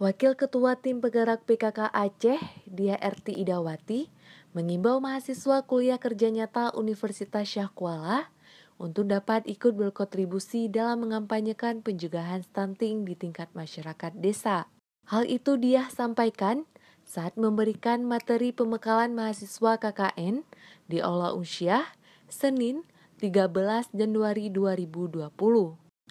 Wakil Ketua Tim Pegerak PKK Aceh, Dia RT Idawati, mengimbau mahasiswa kuliah kerja nyata Universitas Syah Kuala untuk dapat ikut berkontribusi dalam mengampanyekan pencegahan stunting di tingkat masyarakat desa. Hal itu dia sampaikan saat memberikan materi pemekalan mahasiswa KKN di Aula Usyah, Senin 13 Januari 2020.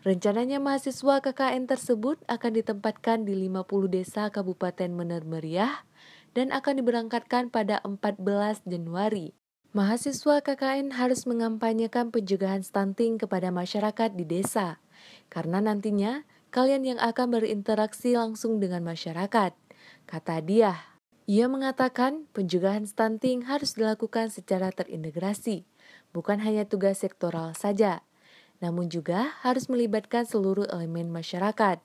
Rencananya mahasiswa KKN tersebut akan ditempatkan di 50 desa Kabupaten Mener Meriah dan akan diberangkatkan pada 14 Januari. Mahasiswa KKN harus mengampanyekan pencegahan stunting kepada masyarakat di desa, karena nantinya kalian yang akan berinteraksi langsung dengan masyarakat, kata dia. Ia mengatakan pencegahan stunting harus dilakukan secara terintegrasi, bukan hanya tugas sektoral saja, namun juga harus melibatkan seluruh elemen masyarakat.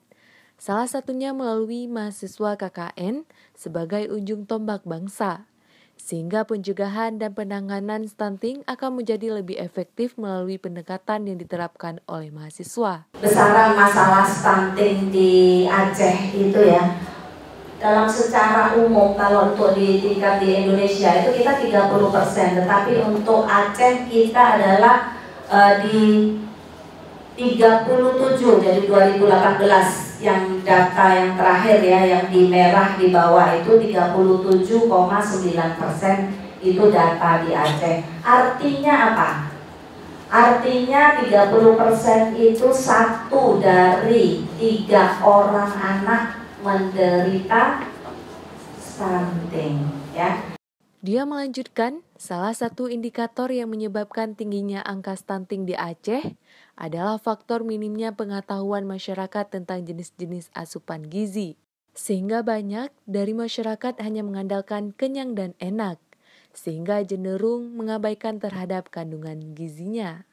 Salah satunya melalui mahasiswa KKN sebagai ujung tombak bangsa, sehingga pencegahan dan penanganan stunting akan menjadi lebih efektif melalui pendekatan yang diterapkan oleh mahasiswa. Besaran masalah stunting di Aceh itu ya, dalam secara umum kalau untuk di tingkat di Indonesia itu kita 30% tetapi untuk Aceh kita adalah uh, di 37 jadi 2018 yang data yang terakhir ya yang di merah di bawah itu 37,9 persen itu data di Aceh artinya apa? Artinya 30% itu satu dari tiga orang anak menderita stunting ya. Dia melanjutkan, salah satu indikator yang menyebabkan tingginya angka stunting di Aceh adalah faktor minimnya pengetahuan masyarakat tentang jenis-jenis asupan gizi. Sehingga banyak dari masyarakat hanya mengandalkan kenyang dan enak, sehingga cenderung mengabaikan terhadap kandungan gizinya.